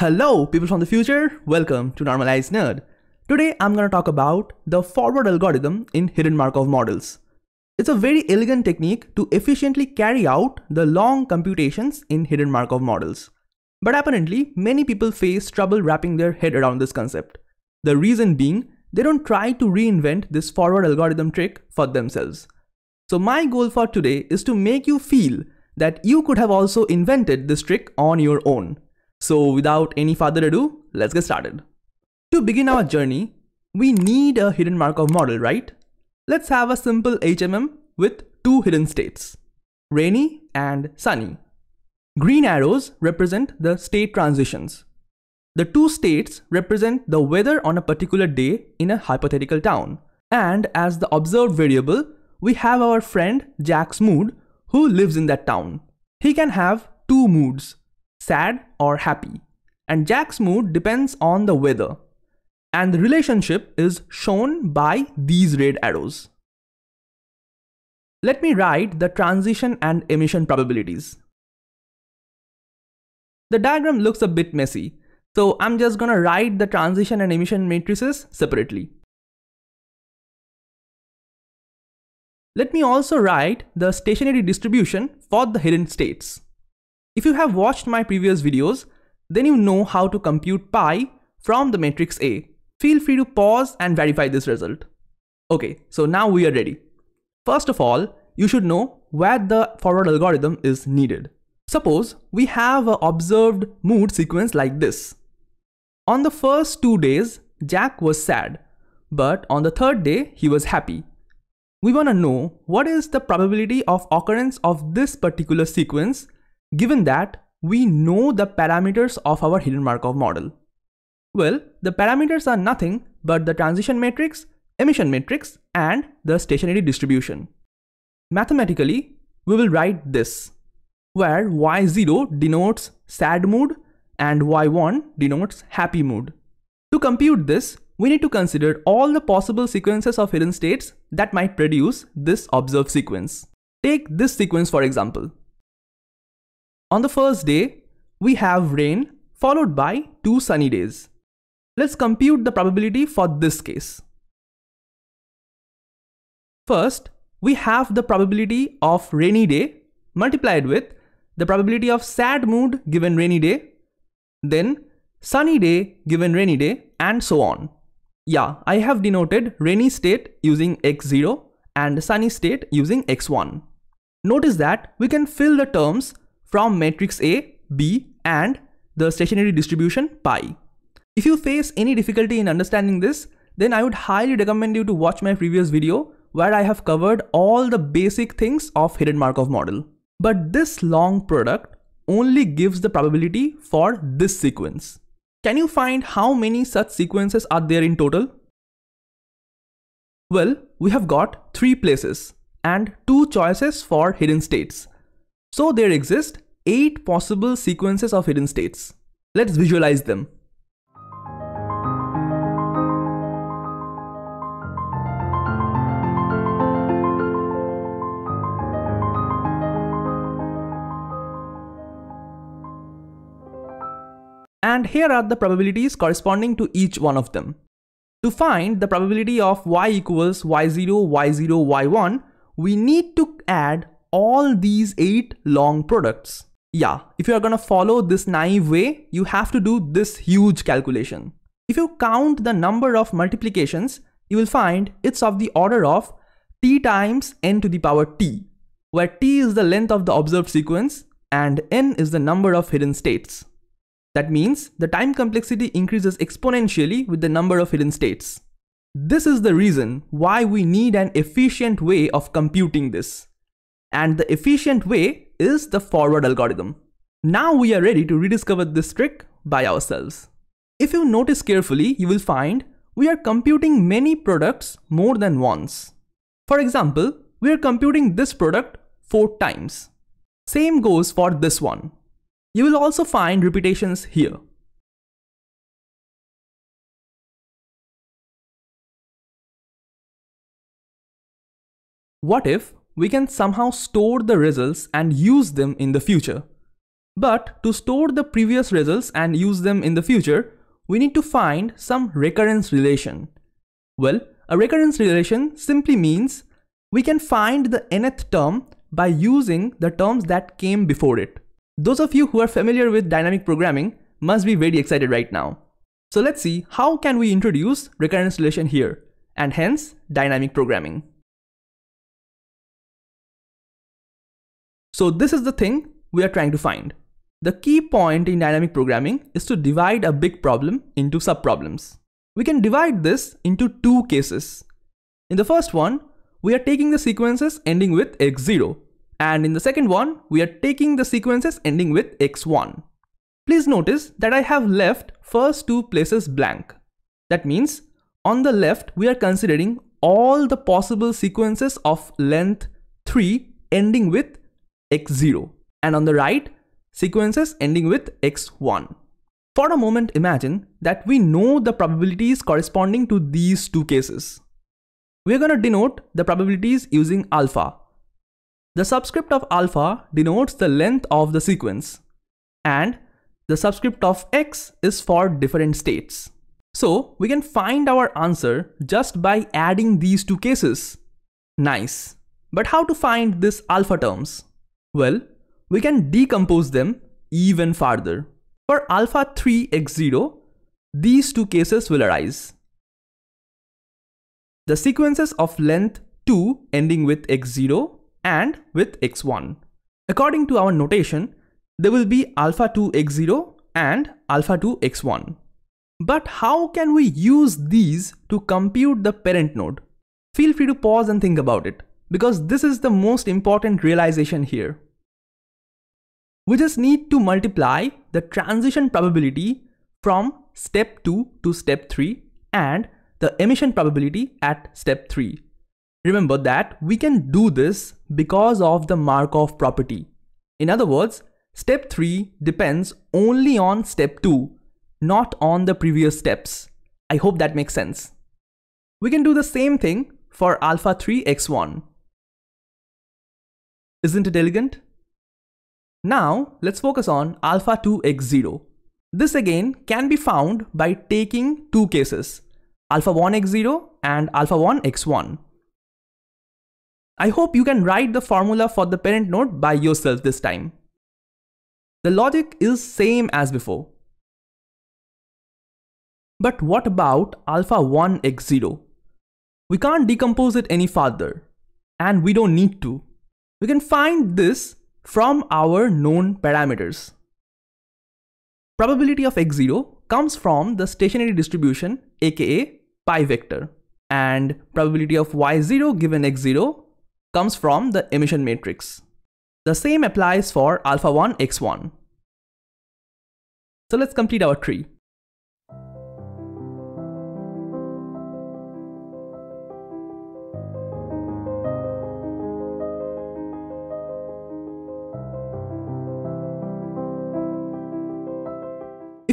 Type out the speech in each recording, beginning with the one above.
Hello, people from the future. Welcome to Normalize Nerd. Today, I'm going to talk about the forward algorithm in hidden Markov models. It's a very elegant technique to efficiently carry out the long computations in hidden Markov models. But apparently, many people face trouble wrapping their head around this concept. The reason being, they don't try to reinvent this forward algorithm trick for themselves. So my goal for today is to make you feel that you could have also invented this trick on your own. So without any further ado, let's get started. To begin our journey, we need a hidden Markov model, right? Let's have a simple HMM with two hidden states, rainy and sunny. Green arrows represent the state transitions. The two states represent the weather on a particular day in a hypothetical town. And as the observed variable, we have our friend Jack's mood who lives in that town. He can have two moods, sad or happy. And Jack's mood depends on the weather. And the relationship is shown by these red arrows. Let me write the transition and emission probabilities. The diagram looks a bit messy, so I'm just gonna write the transition and emission matrices separately. Let me also write the stationary distribution for the hidden states. If you have watched my previous videos, then you know how to compute pi from the matrix A. Feel free to pause and verify this result. Okay, so now we are ready. First of all, you should know where the forward algorithm is needed. Suppose we have an observed mood sequence like this. On the first two days, Jack was sad, but on the third day, he was happy. We want to know what is the probability of occurrence of this particular sequence Given that, we know the parameters of our hidden Markov model. Well, the parameters are nothing but the transition matrix, emission matrix, and the stationary distribution. Mathematically, we will write this, where y0 denotes sad mood and y1 denotes happy mood. To compute this, we need to consider all the possible sequences of hidden states that might produce this observed sequence. Take this sequence for example. On the first day, we have rain followed by two sunny days. Let's compute the probability for this case. First, we have the probability of rainy day multiplied with the probability of sad mood given rainy day, then sunny day given rainy day, and so on. Yeah, I have denoted rainy state using x0 and sunny state using x1. Notice that we can fill the terms from matrix A, B and the stationary distribution pi. If you face any difficulty in understanding this, then I would highly recommend you to watch my previous video where I have covered all the basic things of hidden Markov model. But this long product only gives the probability for this sequence. Can you find how many such sequences are there in total? Well, we have got three places and two choices for hidden states. So there exist 8 possible sequences of hidden states. Let's visualize them. And here are the probabilities corresponding to each one of them. To find the probability of y equals y0, y0, y1, we need to add all these 8 long products yeah, if you are gonna follow this naive way, you have to do this huge calculation. If you count the number of multiplications, you will find it's of the order of t times n to the power t, where t is the length of the observed sequence and n is the number of hidden states. That means the time complexity increases exponentially with the number of hidden states. This is the reason why we need an efficient way of computing this. And the efficient way is the forward algorithm. Now we are ready to rediscover this trick by ourselves. If you notice carefully, you will find we are computing many products more than once. For example, we are computing this product 4 times. Same goes for this one. You will also find repetitions here. What if we can somehow store the results and use them in the future. But to store the previous results and use them in the future, we need to find some recurrence relation. Well, a recurrence relation simply means we can find the nth term by using the terms that came before it. Those of you who are familiar with dynamic programming must be very excited right now. So let's see how can we introduce recurrence relation here and hence dynamic programming. So this is the thing we are trying to find. The key point in dynamic programming is to divide a big problem into subproblems. We can divide this into two cases. In the first one, we are taking the sequences ending with x0 and in the second one, we are taking the sequences ending with x1. Please notice that I have left first two places blank. That means on the left, we are considering all the possible sequences of length 3 ending with x0 and on the right sequences ending with x1. For a moment imagine that we know the probabilities corresponding to these two cases. We're gonna denote the probabilities using alpha. The subscript of alpha denotes the length of the sequence and the subscript of x is for different states. So we can find our answer just by adding these two cases. Nice. But how to find this alpha terms? Well, we can decompose them even farther. For alpha 3 x0, these two cases will arise. The sequences of length 2 ending with x0 and with x1. According to our notation, there will be alpha 2 x0 and alpha 2 x1. But how can we use these to compute the parent node? Feel free to pause and think about it because this is the most important realization here. We just need to multiply the transition probability from step 2 to step 3 and the emission probability at step 3. Remember that we can do this because of the Markov property. In other words, step 3 depends only on step 2, not on the previous steps. I hope that makes sense. We can do the same thing for alpha 3 x1. Isn't it elegant? Now let's focus on alpha 2x0. This again can be found by taking two cases, alpha 1x0 and alpha 1x1. I hope you can write the formula for the parent node by yourself this time. The logic is same as before. But what about alpha 1x0? We can't decompose it any further and we don't need to. We can find this from our known parameters. Probability of x0 comes from the stationary distribution aka pi vector and probability of y0 given x0 comes from the emission matrix. The same applies for alpha 1 x1. So let's complete our tree.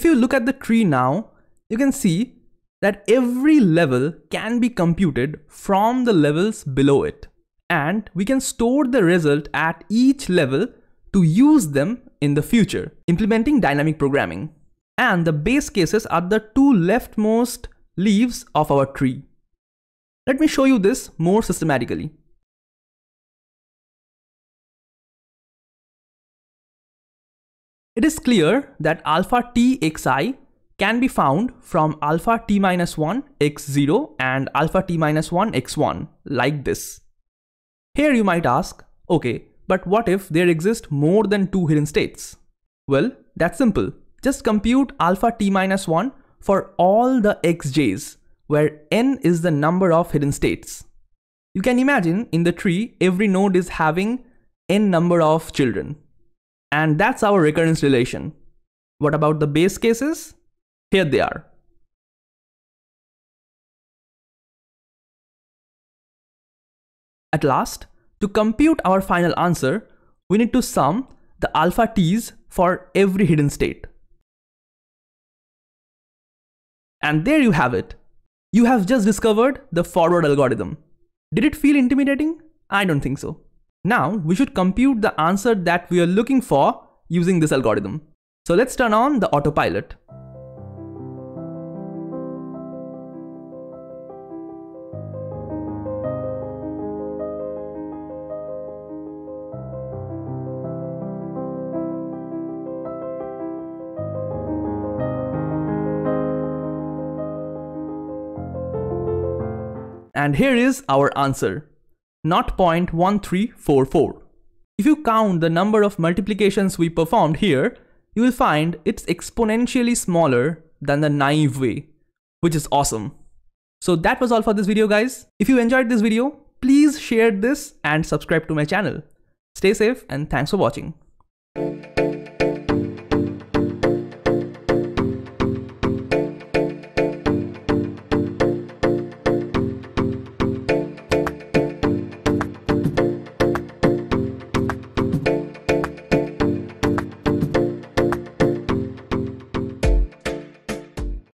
If you look at the tree now, you can see that every level can be computed from the levels below it. And we can store the result at each level to use them in the future, implementing dynamic programming. And the base cases are the two leftmost leaves of our tree. Let me show you this more systematically. It is clear that alpha t xi can be found from alpha t minus 1 x0 and alpha t minus 1 x1 like this. Here you might ask, okay, but what if there exist more than two hidden states? Well, that's simple. Just compute alpha t minus 1 for all the xj's where n is the number of hidden states. You can imagine in the tree every node is having n number of children. And that's our recurrence relation. What about the base cases? Here they are. At last, to compute our final answer, we need to sum the alpha t's for every hidden state. And there you have it. You have just discovered the forward algorithm. Did it feel intimidating? I don't think so. Now we should compute the answer that we are looking for using this algorithm. So let's turn on the autopilot. And here is our answer not 0.1344. If you count the number of multiplications we performed here, you will find it's exponentially smaller than the naive way, which is awesome. So that was all for this video guys. If you enjoyed this video, please share this and subscribe to my channel. Stay safe and thanks for watching.